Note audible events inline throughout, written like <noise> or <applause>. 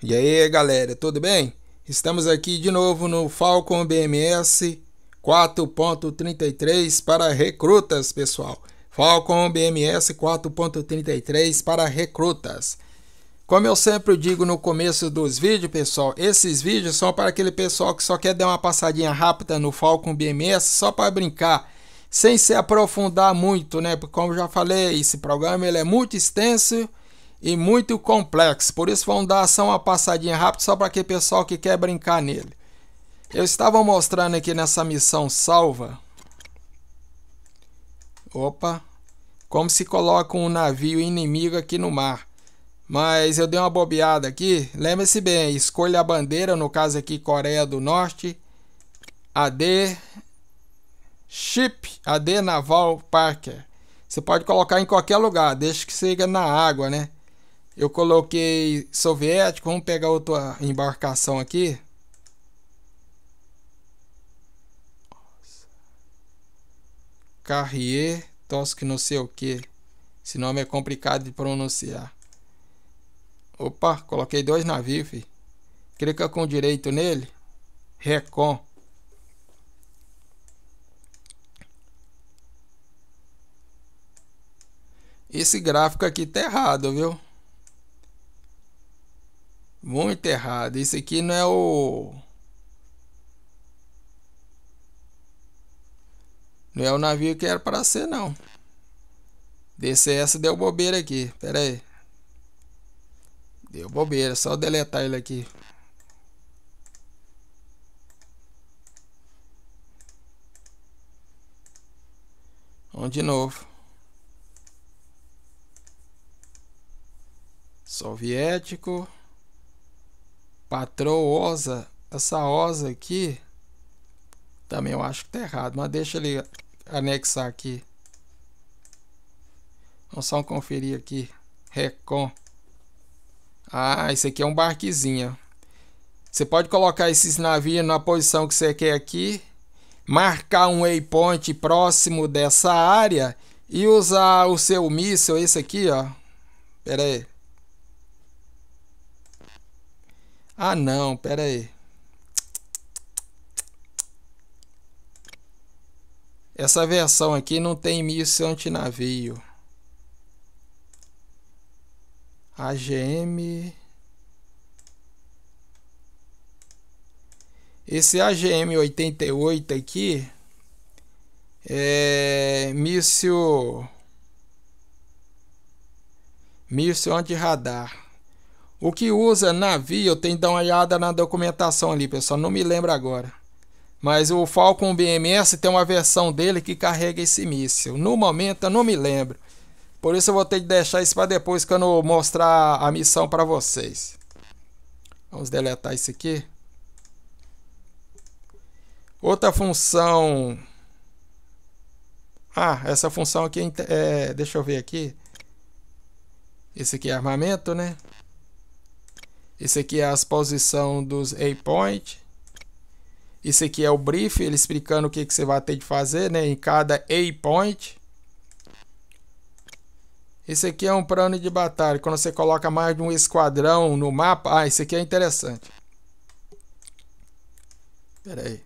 E aí galera, tudo bem? Estamos aqui de novo no Falcon BMS 4.33 para recrutas, pessoal. Falcon BMS 4.33 para recrutas. Como eu sempre digo no começo dos vídeos, pessoal, esses vídeos são para aquele pessoal que só quer dar uma passadinha rápida no Falcon BMS só para brincar, sem se aprofundar muito, né? Porque como já falei, esse programa ele é muito extenso e muito complexo. Por isso vamos dar só uma passadinha rápida só para aquele pessoal que quer brincar nele. Eu estava mostrando aqui nessa missão salva. Opa. Como se coloca um navio inimigo aqui no mar. Mas eu dei uma bobeada aqui. Lembre-se bem, escolha a bandeira, no caso aqui Coreia do Norte. AD Ship, AD Naval Parker. Você pode colocar em qualquer lugar, desde que seja na água, né? Eu coloquei soviético. Vamos pegar outra embarcação aqui. Carrier Tosque não sei o que. Esse nome é complicado de pronunciar. Opa, coloquei dois navios, filho. Clica com direito nele. Recon. Esse gráfico aqui tá errado, viu? Muito errado. Isso aqui não é o. Não é o navio que era para ser, não. DCS deu bobeira aqui. Pera aí. Deu bobeira. Só deletar ele aqui. Vamos de novo. Soviético patroosa, essa osa aqui, também eu acho que tá errado, mas deixa ele anexar aqui. Vamos só conferir aqui, recon. Ah, esse aqui é um barquezinho. Você pode colocar esses navios na posição que você quer aqui, marcar um waypoint próximo dessa área e usar o seu míssil, esse aqui, ó. Pera aí. Ah, não, pera aí. Essa versão aqui não tem míssil antinavio. AGM. Esse AGM 88 aqui é míssil míssil anti-radar. O que usa navio, tem que dar uma olhada na documentação ali, pessoal. Não me lembro agora. Mas o Falcon BMS tem uma versão dele que carrega esse míssil. No momento eu não me lembro. Por isso eu vou ter que deixar isso para depois quando eu mostrar a missão para vocês. Vamos deletar isso aqui. Outra função... Ah, essa função aqui é... é deixa eu ver aqui. Esse aqui é armamento, né? Esse aqui é a exposição dos point. Esse aqui é o brief, ele explicando o que, que você vai ter de fazer né, em cada point. Esse aqui é um plano de batalha. Quando você coloca mais de um esquadrão no mapa... Ah, esse aqui é interessante. Peraí. aí.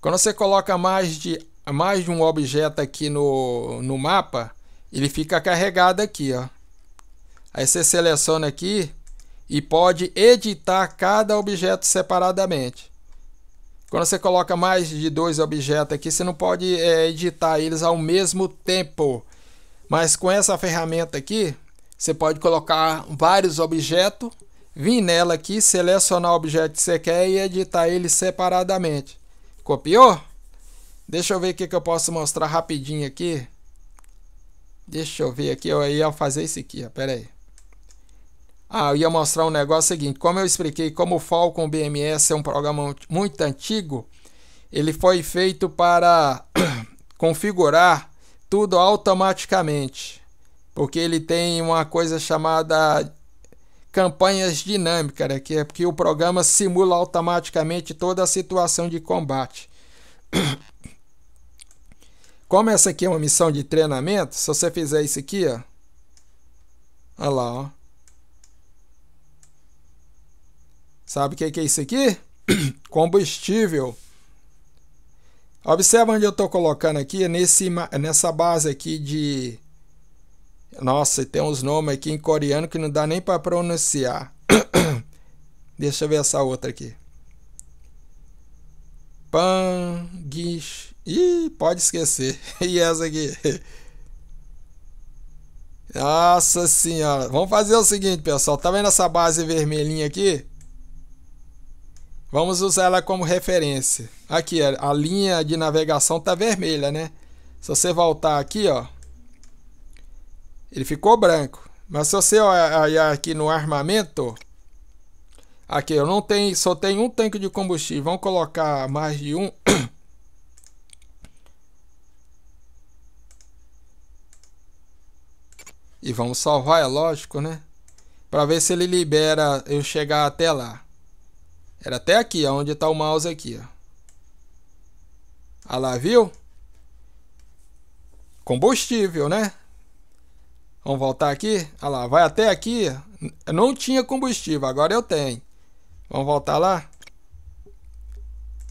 Quando você coloca mais de, mais de um objeto aqui no, no mapa, ele fica carregado aqui, ó. Aí você seleciona aqui e pode editar cada objeto separadamente. Quando você coloca mais de dois objetos aqui, você não pode é, editar eles ao mesmo tempo. Mas com essa ferramenta aqui, você pode colocar vários objetos, vir nela aqui, selecionar o objeto que você quer e editar ele separadamente. Copiou? Deixa eu ver o que eu posso mostrar rapidinho aqui. Deixa eu ver aqui, eu ia fazer isso aqui, ó, pera aí. Ah, eu ia mostrar um negócio seguinte. Como eu expliquei, como o Falcon BMS é um programa muito antigo, ele foi feito para <clears throat> configurar tudo automaticamente, porque ele tem uma coisa chamada campanhas dinâmicas, né? que é porque o programa simula automaticamente toda a situação de combate. <clears throat> Como essa aqui é uma missão de treinamento, se você fizer isso aqui, ó, olha lá, ó, Sabe o que, que é isso aqui? <clears throat> Combustível. Observa onde eu estou colocando aqui, é nesse, é nessa base aqui de... Nossa, tem uns nomes aqui em coreano que não dá nem para pronunciar. <clears throat> Deixa eu ver essa outra aqui. Pangish. Ih, pode esquecer. <laughs> E essa aqui? Nossa senhora. Vamos fazer o seguinte, pessoal. Tá vendo essa base vermelhinha aqui? Vamos usar ela como referência. Aqui, a linha de navegação tá vermelha, né? Se você voltar aqui, ó, ele ficou branco. Mas se você olhar aqui no armamento, aqui eu não tenho, só tenho um tanque de combustível. Vamos colocar mais de um. <coughs> E vamos salvar, é lógico, né? Para ver se ele libera eu chegar até lá. Era até aqui, onde está o mouse aqui. Ó. Ah lá, viu? Combustível, né? Vamos voltar aqui. Olha ah lá, vai até aqui. não tinha combustível, agora eu tenho. Vamos voltar lá?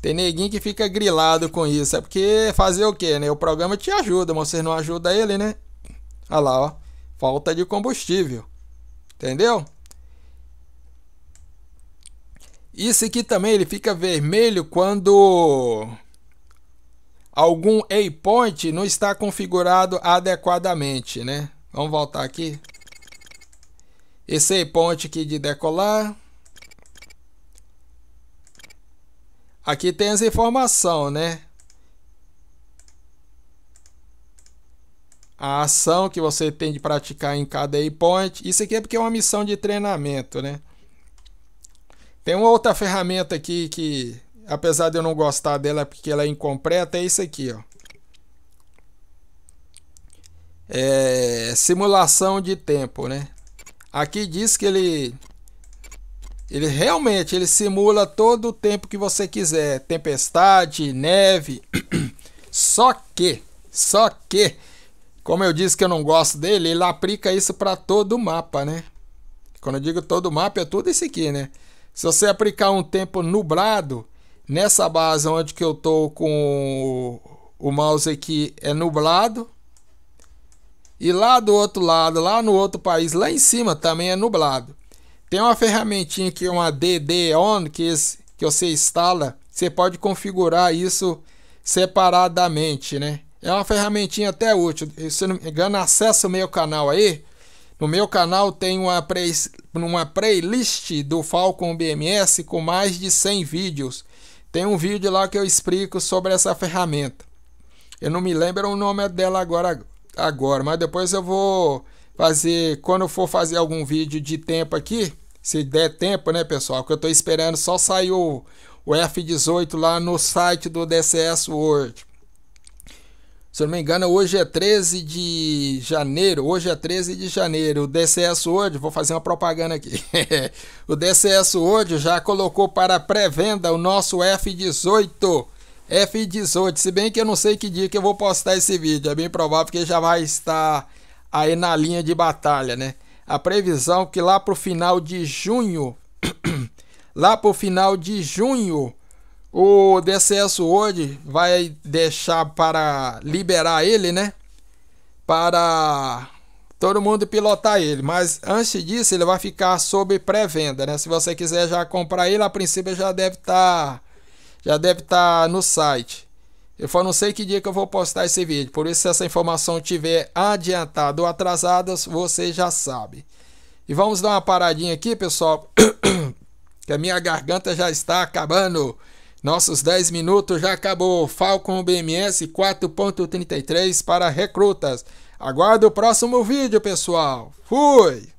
Tem neguinho que fica grilado com isso. É porque fazer o quê, né? O programa te ajuda, mas você não ajuda ele, né? Olha ah lá, ó. Falta de combustível. Entendeu? Isso aqui também ele fica vermelho quando algum waypoint não está configurado adequadamente, né? Vamos voltar aqui. Esse waypoint aqui de decolar. Aqui tem as informações, né? A ação que você tem de praticar em cada waypoint. Isso aqui é porque é uma missão de treinamento, né? Tem uma outra ferramenta aqui que, apesar de eu não gostar dela é porque ela é incompleta, é isso aqui, ó. É, simulação de tempo, né? Aqui diz que ele ele realmente ele simula todo o tempo que você quiser, tempestade, neve. <clears throat> Só que, só que, como eu disse que eu não gosto dele, ele aplica isso para todo o mapa, né? Quando eu digo todo o mapa é tudo isso aqui, né? Se você aplicar um tempo nublado, nessa base onde que eu estou com o mouse aqui é nublado. E lá do outro lado, lá no outro país, lá em cima também é nublado. Tem uma ferramentinha que é uma DD On que, esse, que você instala. Você pode configurar isso separadamente, né? É uma ferramentinha até útil. Se não me engano, acessa o meu canal aí. No meu canal tem uma, play, uma playlist do Falcon BMS com mais de 100 vídeos. Tem um vídeo lá que eu explico sobre essa ferramenta. Eu não me lembro o nome dela agora, agora mas depois eu vou fazer, quando eu for fazer algum vídeo de tempo aqui, se der tempo, né, pessoal? Que eu estou esperando só sair o, o F18 lá no site do DCS World. Se eu não me engano, hoje é 13 de janeiro. Hoje é 13 de janeiro. O DCS World, vou fazer uma propaganda aqui. <laughs> o DCS World já colocou para pré-venda o nosso F18. F18. Se bem que eu não sei que dia que eu vou postar esse vídeo. É bem provável que já vai estar aí na linha de batalha, né? A previsão é que lá para o final de junho. <clears throat> lá para o final de junho o DCS hoje vai deixar para liberar ele, né? Para todo mundo pilotar ele. Mas antes disso, ele vai ficar sob pré-venda, né? Se você quiser já comprar ele, a princípio já deve estar tá, já deve estar tá no site. Eu só não sei que dia que eu vou postar esse vídeo. Por isso, se essa informação tiver adiantada ou atrasada, você já sabe. E vamos dar uma paradinha aqui, pessoal. <coughs> que a minha garganta já está acabando. Nossos 10 minutos já acabou. Falcon BMS 4.33 para recrutas. Aguardo o próximo vídeo, pessoal. Fui!